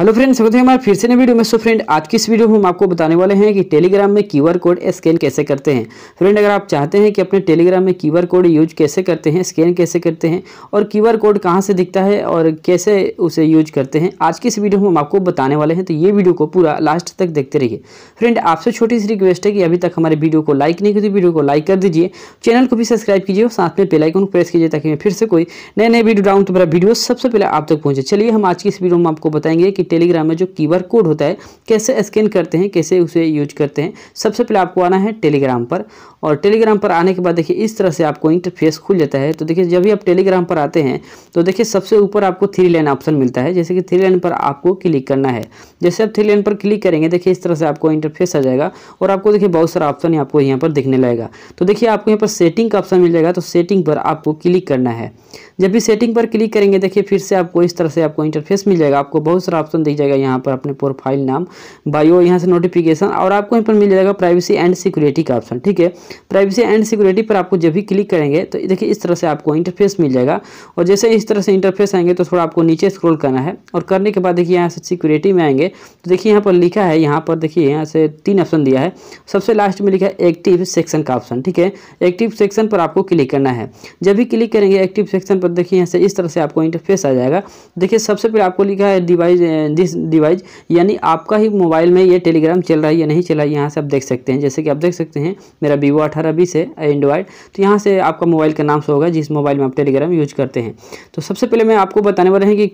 hello friends स्वागत है हमारे फिर से नए वीडियो में सो फ्रेंड आज की इस वीडियो में हम आपको बताने वाले हैं कि टेलीग्राम में क्यूआर कोड स्कैन कैसे करते हैं फ्रेंड अगर आप चाहते हैं कि अपने टेलीग्राम में क्यूआर कोड यूज कैसे करते हैं स्कैन कैसे करते हैं और क्यूआर कोड कहां से दिखता है और कैसे उसे यूज करते हैं आज की इस वीडियो में हम आपको बताने वाले हैं तो ये वीडियो को पूरा लास्ट तक देखते रहिए फ्रेंड आपसे छोटी सी रिक्वेस्ट है कि अभी तक हमारे वीडियो को लाइक नहीं करती वीडियो को लाइक कर दीजिए चैनल को भी सब्सक्राइब कीजिए और साथ में बेलाइकन को प्रेस कीजिए ताकि मैं फिर से कोई नए नए वीडियो डाउन तो मेरा वीडियो सबसे पहले आप तक पहुँचे चलिए हम आज की इस वीडियो में आपको बताएंगे कि टेलीग्राम में जो की कोड होता है कैसे स्कैन करते हैं कैसे उसे यूज करते हैं सबसे पहले आपको आना है टेलीग्राम पर और टेलीग्राम पर आने के बाद देखिए इस तरह से आपको इंटरफेस खुल जाता है तो देखिए जब भी आप टेलीग्राम पर आते हैं तो देखिए सबसे ऊपर आपको थ्री लाइन ऑप्शन मिलता है जैसे कि थ्री लाइन पर आपको क्लिक करना है जैसे आप थ्री लाइन पर क्लिक करेंगे देखिए इस तरह से आपको इंटरफेस आ जाएगा और आपको देखिए बहुत सारा ऑप्शन आपको यहाँ पर दिखने लगेगा तो देखिए आपको यहाँ पर सेटिंग का ऑप्शन मिल जाएगा तो सेटिंग पर आपको क्लिक करना है जब भी सेटिंग पर क्लिक करेंगे देखिए फिर से आपको इस तरह से आपको इंटरफेस मिल जाएगा आपको बहुत सारा ऑप्शन दिख जाएगा यहाँ पर अपने प्रोफाइल नाम बायो यहाँ से नोटिफिकेशन और आपको यहाँ पर मिल जाएगा प्राइवेसी एंड सिक्योरिटी का ऑप्शन ठीक है प्राइवेसी एंड सिक्योरिटी पर आपको जब भी क्लिक करेंगे तो देखिए इस तरह से आपको इंटरफेस मिल जाएगा और जैसे इस तरह से इंटरफेस आएंगे तो थोड़ा आपको नीचे स्क्रोल करना है और करने के बाद देखिए यहाँ से सिक्योरिटी में आएंगे तो देखिए यहाँ पर लिखा है यहाँ पर देखिए यहाँ से तीन ऑप्शन दिया है सबसे लास्ट में लिखा है एक्टिव सेक्शन का ऑप्शन ठीक है एक्टिव सेक्शन पर आपको क्लिक करना है जब भी क्लिक करेंगे एक्टिव सेक्शन पर पर देखिए से इस तरह से आपको इंटरफेस आ जाएगा देखिए सबसे पहले आपको लिखा है डिवाइस दिस डिवाइस यानी आपका ही मोबाइल में ये टेलीग्राम चल रहा है या नहीं चल रहा है यहाँ से आप देख सकते हैं जैसे कि आप देख सकते हैं मेरा वीवो अठारह बीस है एंड्रॉयड तो यहाँ से आपका मोबाइल का नाम से होगा जिस मोबाइल में आप टेलीग्राम यूज करते हैं तो सबसे पहले मैं आपको बताने वाले हैं कि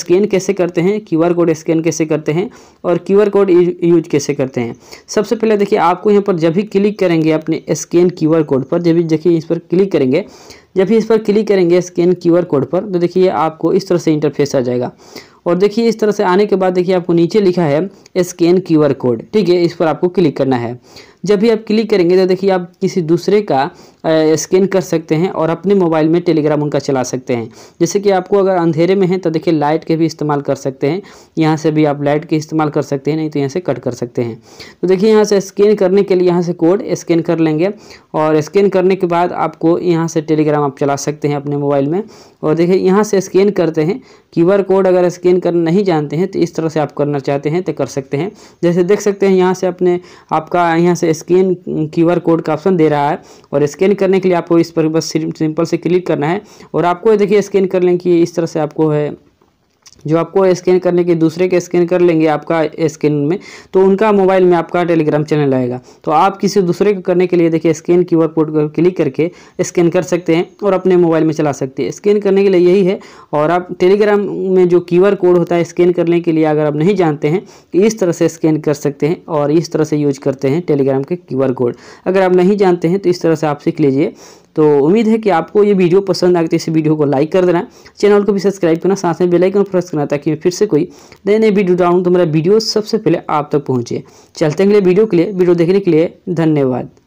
स्कैन कैसे करते हैं क्यूआर कोड स्कैन कैसे करते हैं और क्यूआर कोड यूज कैसे करते हैं सबसे पहले देखिए आपको यहाँ पर जब भी क्लिक करेंगे अपने स्कैन क्यूआर कोड पर जब भी देखिए इस पर क्लिक करेंगे जब भी इस पर क्लिक करेंगे स्कैन क्यूआर कोड पर तो देखिए आपको इस तरह से इंटरफेस आ जाएगा और देखिए इस तरह से आने के बाद देखिए आपको नीचे लिखा है स्कैन क्यूआर कोड ठीक है इस पर आपको क्लिक करना है जब भी आप क्लिक करेंगे तो देखिए आप किसी दूसरे का स्कैन कर सकते हैं और अपने मोबाइल में टेलीग्राम उनका चला सकते हैं जैसे कि आपको अगर अंधेरे में है तो देखिए लाइट के भी इस्तेमाल कर सकते हैं यहाँ से भी आप लाइट के इस्तेमाल कर सकते हैं नहीं तो यहाँ से कट कर सकते हैं तो देखिए यहाँ से स्कैन करने के लिए यहाँ से कोड स्कैन कर लेंगे और स्कैन करने के बाद आपको यहाँ से टेलीग्राम आप चला सकते हैं अपने मोबाइल में और देखिए यहाँ से स्कैन करते हैं क्यू कोड अगर स्कैन कर नहीं जानते हैं तो इस तरह से आप करना चाहते हैं तो कर सकते हैं जैसे देख सकते हैं यहाँ से अपने आपका यहाँ से स्कैन क्यूआर कोड का ऑप्शन दे रहा है और स्कैन करने के लिए आपको इस पर बस सिंपल से क्लिक करना है और आपको देखिए स्कैन कर लें कि इस तरह से आपको है जो आपको स्कैन करने के दूसरे के स्कैन कर लेंगे आपका स्कैन में तो उनका मोबाइल में आपका टेलीग्राम चैनल आएगा तो आप किसी दूसरे को करने के लिए देखिए स्कैन क्यू आर कोड को क्लिक करके स्कैन कर सकते हैं और अपने मोबाइल में चला सकते हैं स्कैन करने के लिए यही है और आप टेलीग्राम में जो क्यू आर कोड होता है स्कैन करने के लिए अगर आप नहीं जानते हैं तो इस तरह से स्कैन कर सकते हैं और इस तरह से यूज करते हैं टेलीग्राम के क्यू आर कोड अगर आप नहीं जानते हैं तो इस तरह से आप सीख लीजिए तो उम्मीद है कि आपको ये वीडियो पसंद आए तो इस वीडियो को लाइक कर देना चैनल को भी सब्सक्राइब करना साथ में बेलाइकन प्रेस करना ताकि फिर से कोई नए नए वीडियो डालूँ तो मेरा वीडियो सबसे पहले आप तक पहुँचे चलते अगले वीडियो के लिए वीडियो देखने के लिए धन्यवाद